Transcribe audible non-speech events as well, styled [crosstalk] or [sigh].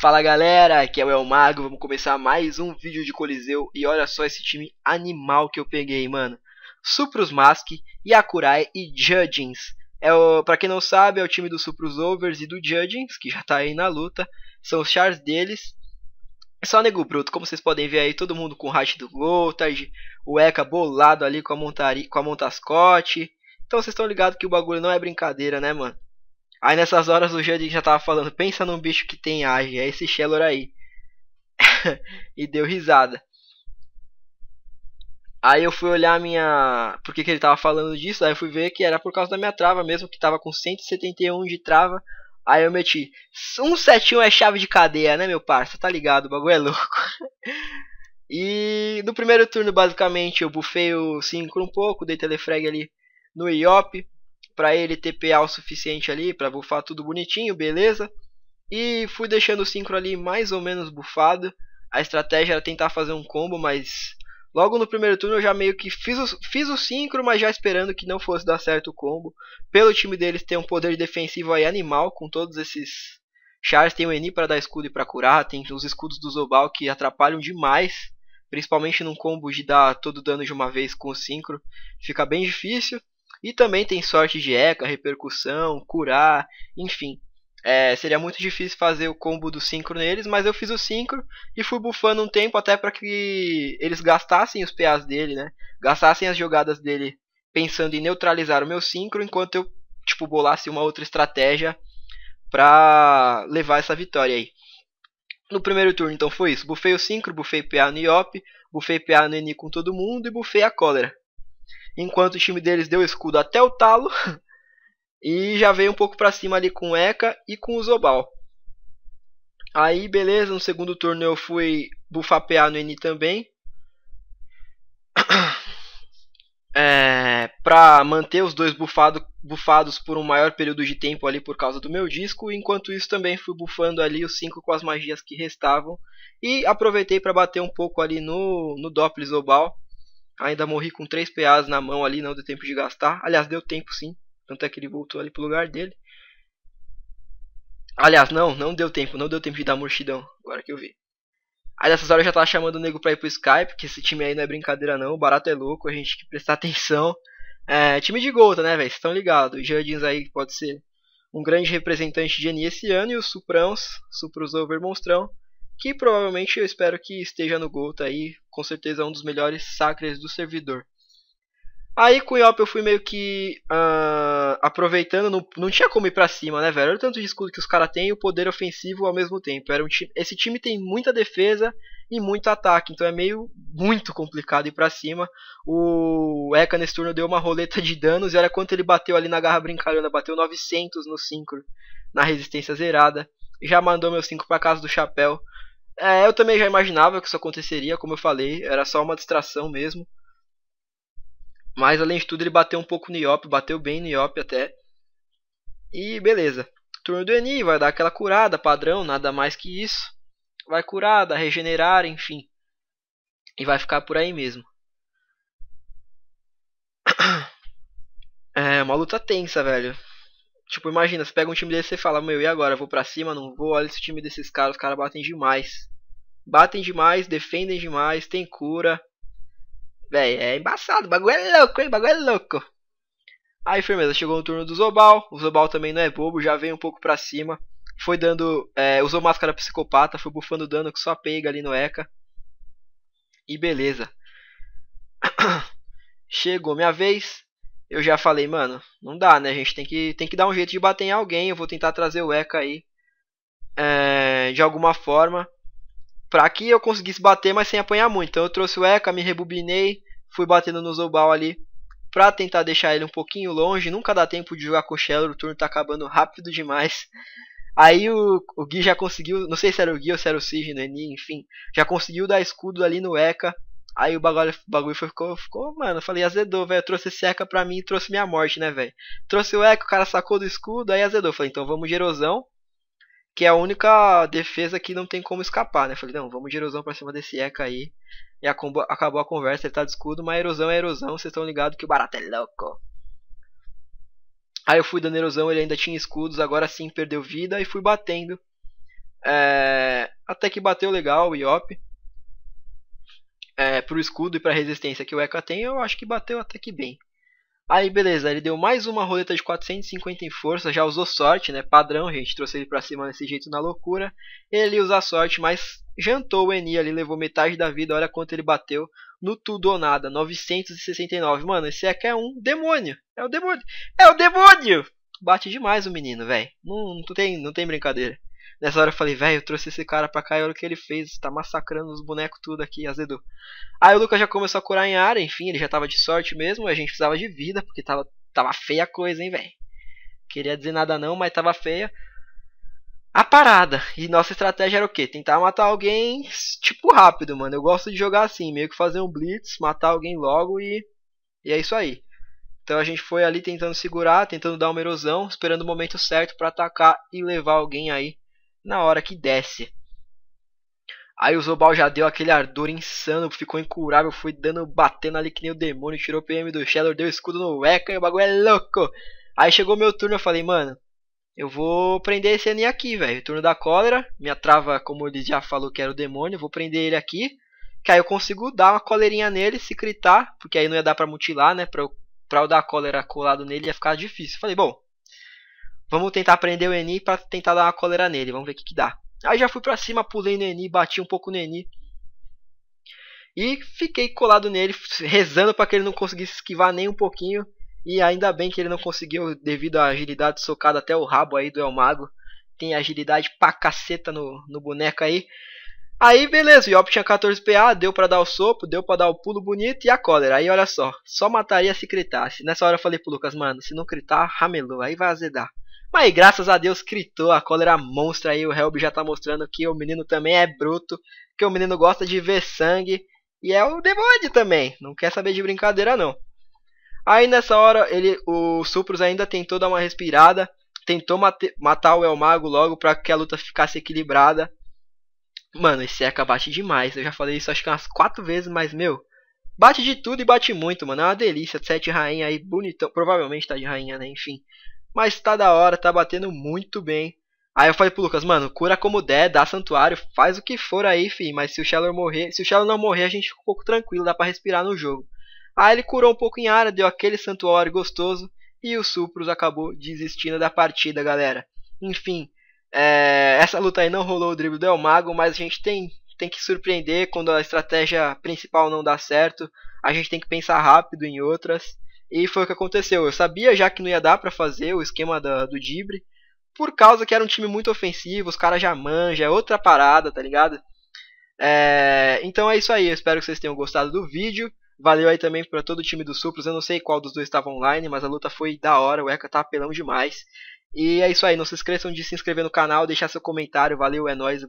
Fala galera, aqui é o Elmago, vamos começar mais um vídeo de Coliseu e olha só esse time animal que eu peguei, mano. Supros Mask, Yakurai e Judgings. É o, pra quem não sabe, é o time do Supros Overs e do Judgings, que já tá aí na luta. São os chars deles. É só nego bruto, como vocês podem ver aí, todo mundo com o Hatch do Voltage, o Eka bolado ali com a, montari, com a Montascote. Então vocês estão ligados que o bagulho não é brincadeira, né, mano? Aí nessas horas o gente já tava falando, pensa num bicho que tem age, é esse Shellor aí. [laughs] e deu risada. Aí eu fui olhar minha. Por que, que ele tava falando disso? Aí eu fui ver que era por causa da minha trava mesmo, que tava com 171 de trava. Aí eu meti. 171 é chave de cadeia, né, meu parça? Tá ligado, o bagulho é louco. [laughs] e no primeiro turno, basicamente, eu bufei o 5 um pouco, dei telefrag ali no IOP para ele ter PA o suficiente ali para bufar tudo bonitinho, beleza? E fui deixando o sincro ali mais ou menos bufado. A estratégia era tentar fazer um combo, mas logo no primeiro turno eu já meio que fiz o, fiz o mas já esperando que não fosse dar certo o combo. Pelo time deles ter um poder defensivo aí animal, com todos esses chars tem o Eni para dar escudo e para curar, tem os escudos do Zobal que atrapalham demais, principalmente num combo de dar todo o dano de uma vez com o Synchro, fica bem difícil. E também tem sorte de eca, repercussão, curar, enfim. É, seria muito difícil fazer o combo do synchro neles, mas eu fiz o synchro e fui bufando um tempo até para que eles gastassem os PAs dele, né? Gastassem as jogadas dele pensando em neutralizar o meu synchro enquanto eu tipo bolasse uma outra estratégia pra levar essa vitória aí. No primeiro turno então foi isso, bufei o synchro, bufei PA no Iop, bufei PA no Eni com todo mundo e bufei a cólera enquanto o time deles deu escudo até o talo [laughs] e já veio um pouco para cima ali com o Eka e com o Zobal. Aí, beleza, no segundo turno eu fui PA no N também. [coughs] É, para manter os dois bufado, bufados por um maior período de tempo ali por causa do meu disco. Enquanto isso, também fui bufando ali os 5 com as magias que restavam. E aproveitei para bater um pouco ali no, no Doppler Zobal Ainda morri com três PAs na mão ali, não deu tempo de gastar. Aliás, deu tempo sim. Tanto é que ele voltou ali pro lugar dele. Aliás, não, não deu tempo, não deu tempo de dar murchidão. Agora que eu vi. Aí nessas horas eu já tava chamando o nego pra ir pro Skype, que esse time aí não é brincadeira não, o barato é louco, a gente tem que prestar [laughs] atenção. É, time de Golta né, velho? Estão ligados. O Jardins aí pode ser um grande representante de NI esse ano e os Suprãos, Supros Over Monstrão, que provavelmente eu espero que esteja no gol, tá aí, com certeza é um dos melhores sacres do servidor. Aí com o Iop eu fui meio que uh, aproveitando, não, não tinha como ir pra cima, né, velho? Olha o tanto de escudo que os caras têm e o poder ofensivo ao mesmo tempo. Era um time, esse time tem muita defesa e muito ataque, então é meio muito complicado ir pra cima. O Eka nesse turno deu uma roleta de danos e olha quanto ele bateu ali na garra brincalhona, bateu 900 no 5, na resistência zerada. Já mandou meu 5 pra casa do chapéu. É, eu também já imaginava que isso aconteceria, como eu falei, era só uma distração mesmo. Mas além de tudo, ele bateu um pouco no Iop, bateu bem no Iop até. E beleza. Turno do Eni vai dar aquela curada padrão, nada mais que isso. Vai curar, dar regenerar, enfim. E vai ficar por aí mesmo. [clears throat] É uma luta tensa, velho. Tipo, imagina, você pega um time desse e fala, meu, e agora? Eu vou pra cima? Não vou? Olha esse time desses caras, os caras batem demais. Batem demais, defendem demais, tem cura. Véi, é embaçado. O bagulho é louco, hein? O bagulho é louco. Aí, firmeza, chegou no turno do Zobal. O Zobal também não é bobo, já veio um pouco pra cima. Foi dando. É, usou máscara psicopata, foi bufando dano que só pega ali no Eka. E beleza. [coughs] chegou minha vez. Eu já falei, mano, não dá, né? A gente tem que, tem que dar um jeito de bater em alguém. Eu vou tentar trazer o Eka aí. É, de alguma forma pra que eu conseguisse bater, mas sem apanhar muito. Então eu trouxe o Eka, me rebobinei, fui batendo no Zobal ali pra tentar deixar ele um pouquinho longe. Nunca dá tempo de jogar com o Shellor, o turno tá acabando rápido demais. Aí o, o Gui já conseguiu, não sei se era o Gui ou se era o Sige no né, Eni, enfim, já conseguiu dar escudo ali no Eka. Aí o bagulho, o bagulho ficou, ficou, mano, eu falei, azedou, velho, trouxe esse Eka pra mim e trouxe minha morte, né, velho. Trouxe o Eka, o cara sacou do escudo, aí azedou. falei, então vamos de erosão, que é a única defesa que não tem como escapar, né? Falei, não, vamos de erosão pra cima desse Eka aí. E acabou a conversa, ele tá de escudo, mas erosão é erosão, vocês estão ligados que o barato é louco. Aí eu fui dando erosão, ele ainda tinha escudos, agora sim perdeu vida e fui batendo. É... Até que bateu legal o Iop. É, pro escudo e pra resistência que o Eka tem, eu acho que bateu até que bem. Aí beleza, ele deu mais uma roleta de 450 em força, já usou sorte, né? Padrão, gente, trouxe ele pra cima desse jeito na loucura. Ele usa sorte, mas jantou o Eni ali, levou metade da vida, olha quanto ele bateu no tudo ou nada, 969. Mano, esse aqui é um demônio. É o demônio. É o demônio! Bate demais o menino, velho. Não, não, tem, não tem brincadeira. Nessa hora eu falei, velho, eu trouxe esse cara pra cá e olha o que ele fez. Tá massacrando os bonecos tudo aqui, azedo. Aí o Lucas já começou a curar em área, enfim, ele já tava de sorte mesmo. A gente precisava de vida, porque tava, tava feia a coisa, hein, velho. Queria dizer nada não, mas tava feia. A parada. E nossa estratégia era o quê? Tentar matar alguém, tipo, rápido, mano. Eu gosto de jogar assim, meio que fazer um blitz, matar alguém logo e. E é isso aí. Então a gente foi ali tentando segurar, tentando dar uma erosão, esperando o momento certo para atacar e levar alguém aí na hora que desce. Aí o Zobal já deu aquele ardor insano, ficou incurável, foi dando, batendo ali que nem o demônio, tirou o PM do Shadow, deu escudo no Echo e o bagulho é louco. Aí chegou meu turno, eu falei, mano, eu vou prender esse Enem aqui, velho. Turno da cólera, minha trava, como ele já falou que era o demônio, vou prender ele aqui. Que aí eu consigo dar uma coleirinha nele, se gritar, porque aí não ia dar pra mutilar, né? Pra eu, pra eu dar a cólera colado nele ia ficar difícil. Falei, bom, Vamos tentar prender o Eni para tentar dar uma coleira nele. Vamos ver o que, que dá. Aí já fui para cima, pulei no Eni, bati um pouco no Eni. E fiquei colado nele, rezando para que ele não conseguisse esquivar nem um pouquinho. E ainda bem que ele não conseguiu devido à agilidade socada até o rabo aí do El Mago. Tem agilidade pra caceta no, no boneco aí. Aí beleza, o Yop tinha 14 PA, deu para dar o sopo, deu para dar o pulo bonito e a cólera. Aí olha só, só mataria se critasse. Nessa hora eu falei pro Lucas, mano, se não critar, ramelou, aí vai azedar. Mas graças a Deus gritou a cólera monstra aí. O Helb já tá mostrando que o menino também é bruto, que o menino gosta de ver sangue. E é o demônio também, não quer saber de brincadeira não. Aí nessa hora ele, o Supros ainda tentou dar uma respirada, tentou mate, matar o Elmago logo para que a luta ficasse equilibrada. Mano, esse Eka bate demais, eu já falei isso acho que umas 4 vezes, mas meu, bate de tudo e bate muito, mano, é uma delícia, sete rainha aí, bonitão, provavelmente tá de rainha, né, enfim. Mas tá da hora, tá batendo muito bem. Aí eu falei pro Lucas, mano, cura como der, dá santuário, faz o que for aí, fi. Mas se o Shallow morrer, se o Shallow não morrer, a gente fica um pouco tranquilo, dá pra respirar no jogo. Aí ele curou um pouco em área, deu aquele santuário gostoso. E o Supros acabou desistindo da partida, galera. Enfim, é, essa luta aí não rolou o drible do Elmago, mas a gente tem, tem que surpreender quando a estratégia principal não dá certo. A gente tem que pensar rápido em outras. E foi o que aconteceu. Eu sabia já que não ia dar para fazer o esquema da, do Dibre, por causa que era um time muito ofensivo, os caras já manjam, é outra parada, tá ligado? É, então é isso aí, eu espero que vocês tenham gostado do vídeo. Valeu aí também para todo o time do Supros. Eu não sei qual dos dois estava online, mas a luta foi da hora, o Eka tá apelão demais. E é isso aí, não se esqueçam de se inscrever no canal, deixar seu comentário. Valeu, é nóis.